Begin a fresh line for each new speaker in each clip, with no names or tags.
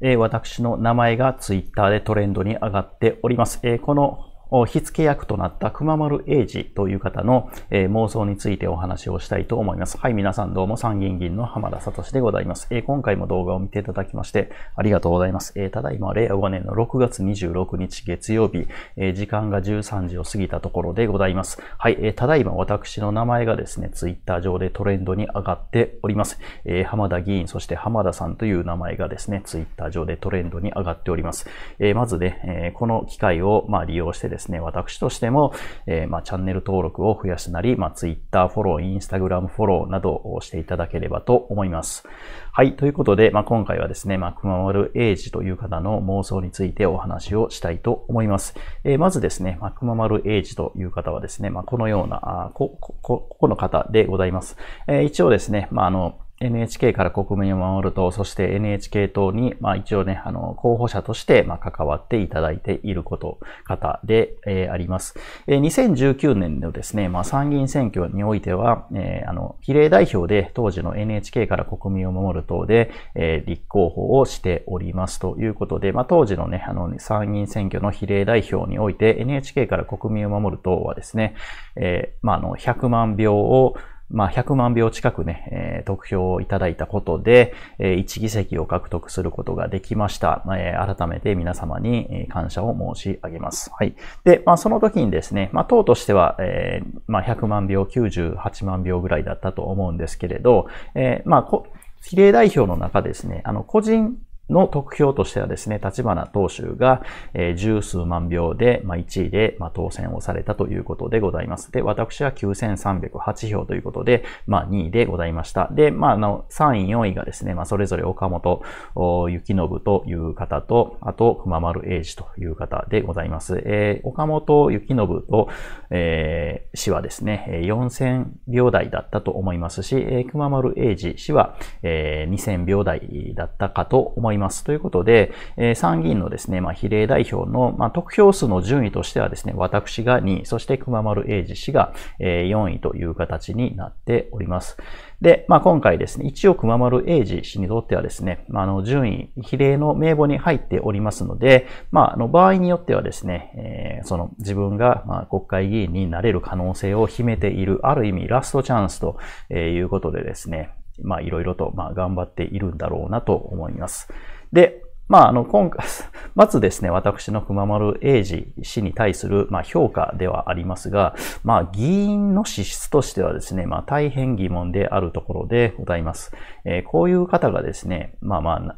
え私の名前がツイッターでトレンドに上がっております。えこの火付け役となった熊丸英二という方の、妄想についてお話をしたいと思います。はい、皆さんどうも参議院議員の浜田聡でございます、今回も動画を見ていただきましてありがとうございます。ただいま令和5年の6月26日月曜日、時間が13時を過ぎたところでございます。はい、ただいま私の名前がですね、ツイッター上でトレンドに上がっております。浜田議員、そして浜田さんという名前がですね、ツイッター上でトレンドに上がっております。まずね、この機会を利用してですねですね、私としても、えー、まあ、チャンネル登録を増やすなり、まあ、Twitter フォロー、Instagram フォローなどをしていただければと思います。はい、ということで、まあ、今回はですね、まあ、熊丸英二という方の妄想についてお話をしたいと思います。えー、まずですね、まあ、熊丸英治という方はですね、まあ、このような、あここここの方でございます。えー、一応ですね、まあ、あの、NHK から国民を守る党、そして NHK 党に、まあ一応ね、あの、候補者として、まあ関わっていただいていること、方で、えー、あります。えー、2019年のですね、まあ参議院選挙においては、えー、あの、比例代表で当時の NHK から国民を守る党で、えー、立候補をしておりますということで、まあ当時のね、あの、参議院選挙の比例代表において NHK から国民を守る党はですね、えー、まああの、100万票をまあ、100万票近くね、え得票をいただいたことで、え1議席を獲得することができました。え改めて皆様に感謝を申し上げます。はい。で、まあ、その時にですね、まあ、党としては、えまあ、100万票、98万票ぐらいだったと思うんですけれど、えまあ比例代表の中ですね、あの、個人の得票としてはですね、立花党首が、えー、十数万票で、まあ、1位で、まあ、当選をされたということでございます。で、私は9308票ということで、まあ、2位でございました。で、まあ、あの、3位、4位がですね、まあ、それぞれ岡本幸信という方と、あと、熊丸英二という方でございます。えー、岡本幸信と、えー、氏はですね、4000秒台だったと思いますし、えー、熊丸英二氏は、えー、2000秒台だったかと思います。います。ということで、え参議院のですね、まあ、比例代表の、まあ、得票数の順位としてはですね、私が2位、そして熊丸英二氏が、え4位という形になっております。で、まあ、今回ですね、一応熊丸英二氏にとってはですね、まあ、の順位、比例の名簿に入っておりますので、まあ、あの場合によってはですね、えー、その自分がま国会議員になれる可能性を秘めている、ある意味ラストチャンスということでですね、まあいろいろと、まあ頑張っているんだろうなと思います。で、まあ、あの、今回、まずですね、私の熊丸英二氏に対する、まあ、評価ではありますが、まあ、議員の資質としてはですね、まあ、大変疑問であるところでございます。えー、こういう方がですね、まあまあ、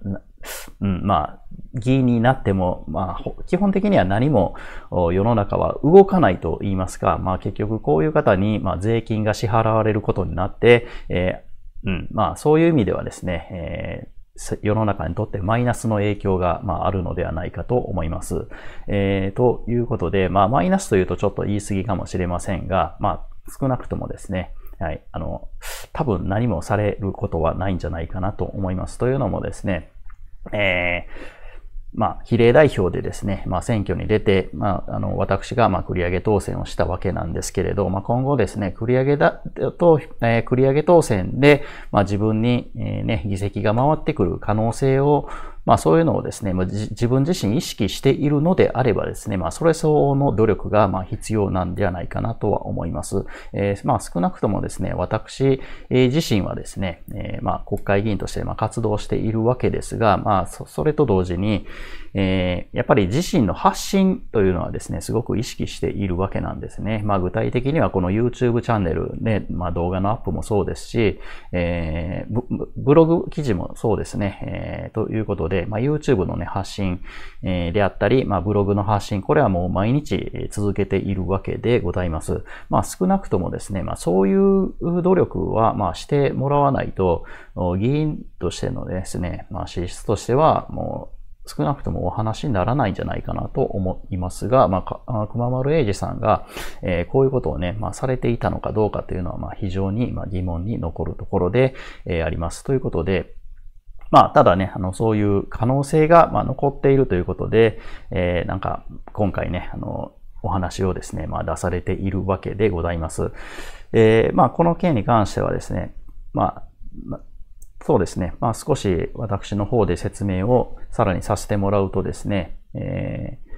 うん、まあ、議員になっても、まあ、基本的には何も世の中は動かないと言いますか、まあ結局こういう方に、まあ、税金が支払われることになって、えーうん、まあそういう意味ではですね、えー世の中にとってマイナスの影響が、まあ、あるのではないかと思います。えー、ということで、まあ、マイナスというとちょっと言い過ぎかもしれませんが、まあ、少なくともですね、はい、あの、多分何もされることはないんじゃないかなと思います。というのもですね、えーまあ、比例代表でですね、まあ、選挙に出て、まあ、あの、私が、まあ、繰り上げ当選をしたわけなんですけれど、まあ、今後ですね、繰り上げだ、と、えー、繰り上げ当選で、まあ、自分に、えー、ね、議席が回ってくる可能性を、まあそういうのをですね、まあ、自分自身意識しているのであればですね、まあそれ相応の努力がまあ必要なんではないかなとは思います。えー、まあ少なくともですね、私自身はですね、えー、まあ国会議員としてまあ活動しているわけですが、まあそれと同時に、えー、やっぱり自身の発信というのはですね、すごく意識しているわけなんですね。まあ具体的にはこの YouTube チャンネルで、まあ動画のアップもそうですし、えー、ブログ記事もそうですね、えー、ということで、で、まあ、YouTube のね、発信、えであったり、まあ、ブログの発信、これはもう毎日続けているわけでございます。まあ、少なくともですね、まあ、そういう努力は、まあ、してもらわないと、議員としてのですね、まあ、資質としては、もう、少なくともお話にならないんじゃないかなと思いますが、まあ、熊丸英二さんが、えー、こういうことをね、まあ、されていたのかどうかというのは、まあ、非常に、ま疑問に残るところで、えー、あります。ということで、まあ、ただね、あの、そういう可能性が、まあ、残っているということで、えー、なんか、今回ね、あの、お話をですね、まあ、出されているわけでございます。えー、まあ、この件に関してはですね、まあ、そうですね、まあ、少し私の方で説明をさらにさせてもらうとですね、えー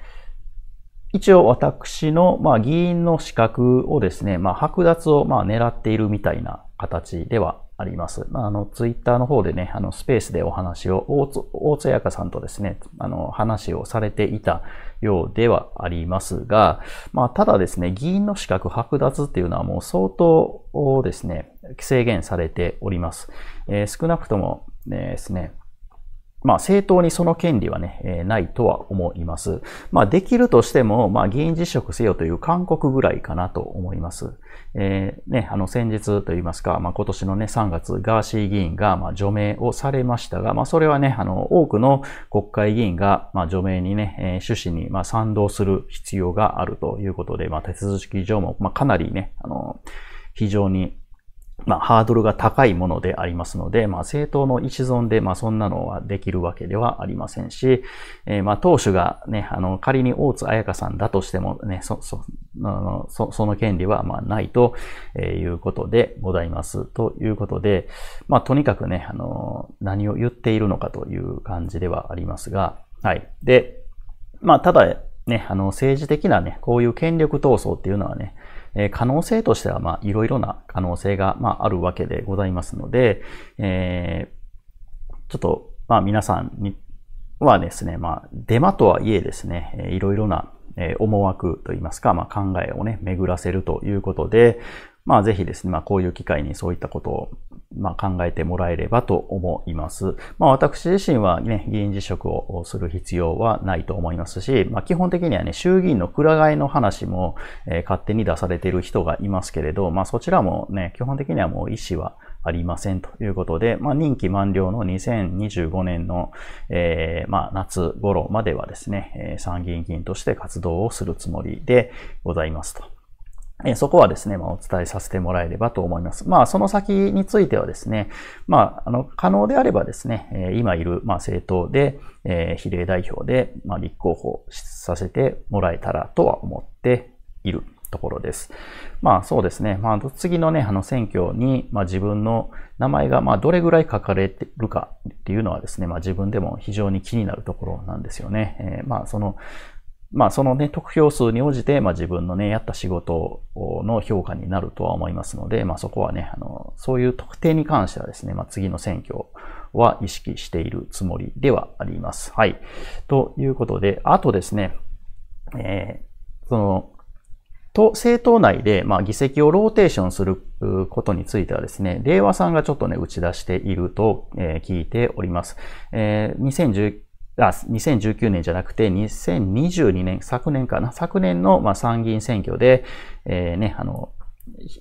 一応私の、まあ、議員の資格をですね、まあ、剥奪を、まあ、狙っているみたいな形ではあります。まあ、あの、ツイッターの方でね、あの、スペースでお話を、大津彩香さんとですね、あの、話をされていたようではありますが、まあ、ただですね、議員の資格剥奪っていうのはもう相当ですね、制限されております。えー、少なくとも、ね、ですね、まあ、正当にその権利はね、えー、ないとは思います。まあ、できるとしても、まあ、議員辞職せよという勧告ぐらいかなと思います。えー、ね、あの、先日と言いますか、まあ、今年のね、3月、ガーシー議員が、まあ、除名をされましたが、まあ、それはね、あの、多くの国会議員が、まあ、除名にね、えー、趣旨に、まあ、賛同する必要があるということで、まあ、手続き上も、まあ、かなりね、あの、非常にまあ、ハードルが高いものでありますので、まあ、政党の一存で、まあ、そんなのはできるわけではありませんし、えー、まあ、党首がね、あの、仮に大津彩香さんだとしてもね、そ、そ、あのそその権利は、まあ、ないということでございます。ということで、まあ、とにかくね、あの、何を言っているのかという感じではありますが、はい。で、まあ、ただ、ね、あの、政治的なね、こういう権力闘争っていうのはね、え可能性としては、まあ、いろいろな可能性が、まあ、あるわけでございますので、えー、ちょっと、まあ、皆さんにはですね、まあ、デマとはいえですね、いろいろな思惑といいますか、まあ、考えをね、巡らせるということで、まあ、ぜひですね、まあ、こういう機会にそういったことを、まあ、考えてもらえればと思います。まあ、私自身はね、議員辞職をする必要はないと思いますし、まあ、基本的にはね、衆議院のくら替えの話も、えー、勝手に出されている人がいますけれど、まあ、そちらもね、基本的にはもう意思はありませんということで、まあ、任期満了の2025年の、えーまあ、夏頃まではですね、参議院議員として活動をするつもりでございますと。そこはですね、まあ、お伝えさせてもらえればと思います。まあ、その先についてはですね、まあ、あの、可能であればですね、今いる、まあ、政党で、え比例代表で、まあ、立候補させてもらえたらとは思っているところです。まあ、そうですね、まあ、次のね、あの、選挙に、まあ、自分の名前が、まあ、どれぐらい書かれてるかっていうのはですね、まあ、自分でも非常に気になるところなんですよね。えー、まあ、その、まあ、そのね、得票数に応じて、まあ、自分のね、やった仕事の評価になるとは思いますので、まあ、そこはね、あの、そういう特定に関してはですね、まあ、次の選挙は意識しているつもりではあります。はい。ということで、あとですね、えー、その、と、政党内で、まあ、議席をローテーションすることについてはですね、令和さんがちょっとね、打ち出していると、えー、聞いております。えー、2019あ、2019年じゃなくて、2022年、昨年かな、昨年の、まあ、参議院選挙で、えー、ね、あの、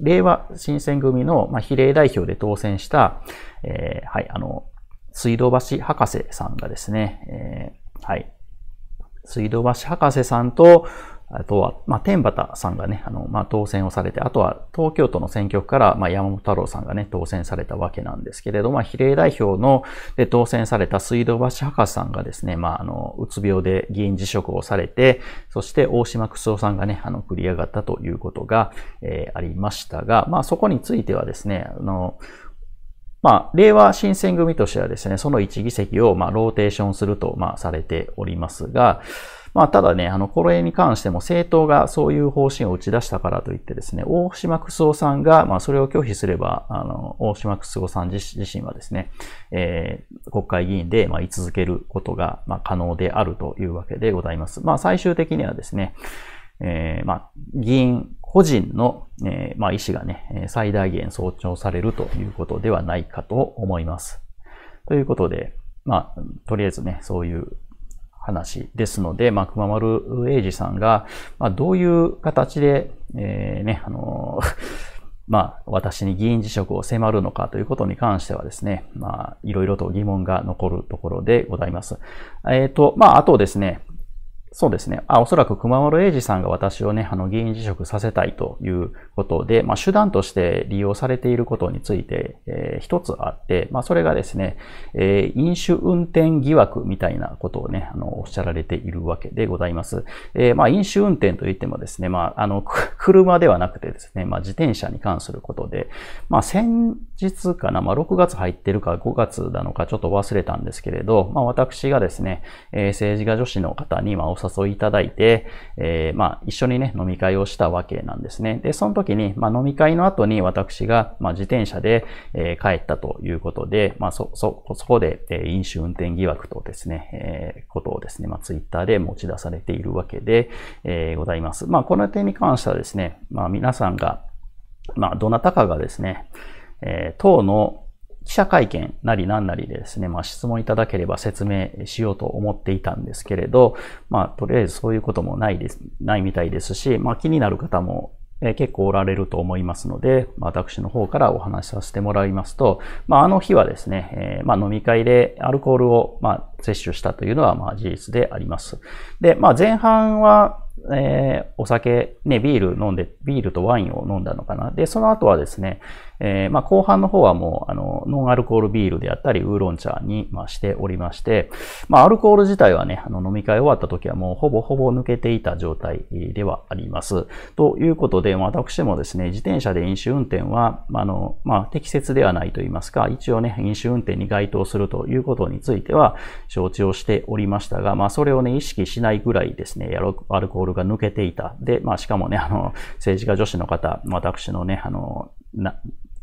令和新選組の、まあ、比例代表で当選した、えー、はい、あの、水道橋博士さんがですね、えー、はい、水道橋博士さんと、あとは、まあ、天畑さんがね、あの、まあ、当選をされて、あとは東京都の選挙区から、まあ、山本太郎さんがね、当選されたわけなんですけれど、まあ、比例代表の、で、当選された水道橋博士さんがですね、まあ、あの、うつ病で議員辞職をされて、そして大島く夫さんがね、あの、繰り上がったということが、えー、ありましたが、まあ、そこについてはですね、あの、まあ、令和新選組としてはですね、その1議席を、まあ、ローテーションすると、まあ、されておりますが、まあ、ただね、あの、これに関しても政党がそういう方針を打ち出したからといってですね、大島久夫さんが、まあ、それを拒否すれば、あの、大島久夫さん自身はですね、えー、国会議員で、まあ、居続けることが、まあ、可能であるというわけでございます。まあ、最終的にはですね、えー、まあ、議員個人の、えー、まあ、意思がね、最大限尊重されるということではないかと思います。ということで、まあ、とりあえずね、そういう話ですので、まあ、熊丸英二さんが、まあ、どういう形で、えー、ね、あのー、まあ、私に議員辞職を迫るのかということに関してはですね、まあ、いろいろと疑問が残るところでございます。えっ、ー、と、まあ、あとですね、そうですね。あ、おそらく熊本英二さんが私をね、あの、議員辞職させたいということで、まあ、手段として利用されていることについて、えー、一つあって、まあ、それがですね、えー、飲酒運転疑惑みたいなことをね、あの、おっしゃられているわけでございます。えー、まあ、飲酒運転といってもですね、まあ、あの、車ではなくてですね、まあ、自転車に関することで、まあ、先日かな、まあ、6月入ってるか5月なのかちょっと忘れたんですけれど、まあ、私がですね、えー、政治家女子の方に、まあ、誘いいただいて、えー、まあ、一緒にね、飲み会をしたわけなんですね。で、その時に、まあ、飲み会の後に私が、まあ、自転車で、えー、帰ったということで、まあ、そ、そ、そこで、えー、飲酒運転疑惑とですね、えー、ことをですね、まあ、ツイッターで持ち出されているわけで、えー、ございます。まあ、この点に関してはですね、まあ、皆さんが、まあ、どなたかがですね、えー、党の記者会見なりなんなりでですね、まあ質問いただければ説明しようと思っていたんですけれど、まあとりあえずそういうこともないです、ないみたいですし、まあ気になる方もえ結構おられると思いますので、私の方からお話しさせてもらいますと、まあ、あの日はですね、えまあ、飲み会でアルコールを、まあ摂取したというのはまあ事実であります。で、まあ、前半は、えー、お酒、ね、ビール飲んで、ビールとワインを飲んだのかな。で、その後はですね、えー、まあ、後半の方はもう、あの、ノンアルコールビールであったり、ウーロン茶に、まあ、しておりまして、まあ、アルコール自体はね、あの、飲み会終わった時はもう、ほぼほぼ抜けていた状態ではあります。ということで、私もですね、自転車で飲酒運転は、あの、まあ、適切ではないと言いますか、一応ね、飲酒運転に該当するということについては、承知をしておりましたが、まあ、それをね、意識しないぐらいですね、アルコールが抜けていた。で、まあ、しかもね、あの、政治家女子の方、私のね、あの、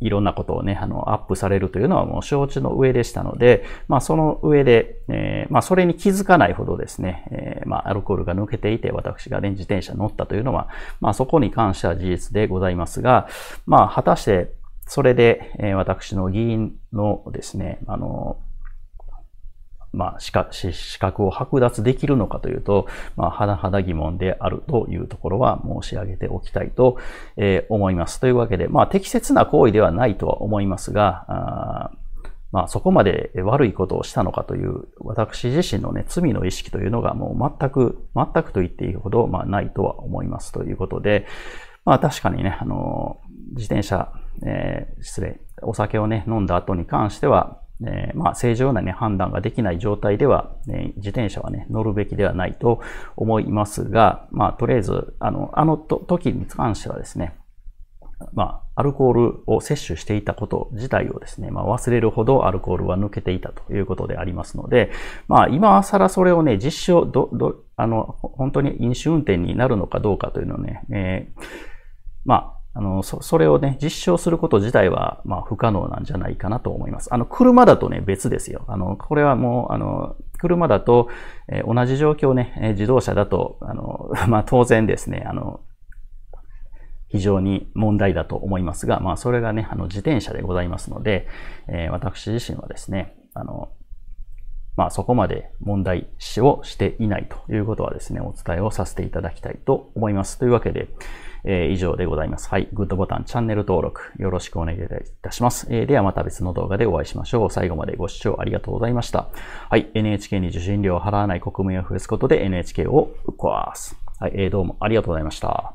いろんなことをね、あの、アップされるというのはもう承知の上でしたので、まあその上で、えー、まあそれに気づかないほどですね、えー、まあアルコールが抜けていて私がね、自転車乗ったというのは、まあそこに関しては事実でございますが、まあ果たしてそれで、えー、私の議員のですね、あの、まあ、資格資格を剥奪できるのかというと、まあ、はだはだ疑問であるというところは申し上げておきたいと、え思います。というわけで、まあ、適切な行為ではないとは思いますが、まあ、そこまで悪いことをしたのかという、私自身のね、罪の意識というのがもう全く、全くと言っていいほど、まあ、ないとは思いますということで、まあ、確かにね、あの、自転車、えー、失礼、お酒をね、飲んだ後に関しては、えー、まあ、正常な、ね、判断ができない状態では、ね、自転車は、ね、乗るべきではないと思いますが、まあ、とりあえず、あのあの時に関してはですね、まあ、アルコールを摂取していたこと自体をですね、まあ、忘れるほどアルコールは抜けていたということでありますので、まあ、今更それをね、実証、ど、ど、あの、本当に飲酒運転になるのかどうかというのをね、えー、まあ、あの、そ、それをね、実証すること自体は、まあ、不可能なんじゃないかなと思います。あの、車だとね、別ですよ。あの、これはもう、あの、車だと、えー、同じ状況ね、え自動車だと、あの、まあ、当然ですね、あの、非常に問題だと思いますが、まあ、それがね、あの、自転車でございますので、えー、私自身はですね、まあ、そこまで問題視をしていないということはですね、お伝えをさせていただきたいと思います。というわけで、えー、以上でございます。はい。グッドボタン、チャンネル登録、よろしくお願いいたします。えー、ではまた別の動画でお会いしましょう。最後までご視聴ありがとうございました。はい。NHK に受信料を払わない国民を増やすことで NHK をっ壊す。はい。えー、どうもありがとうございました。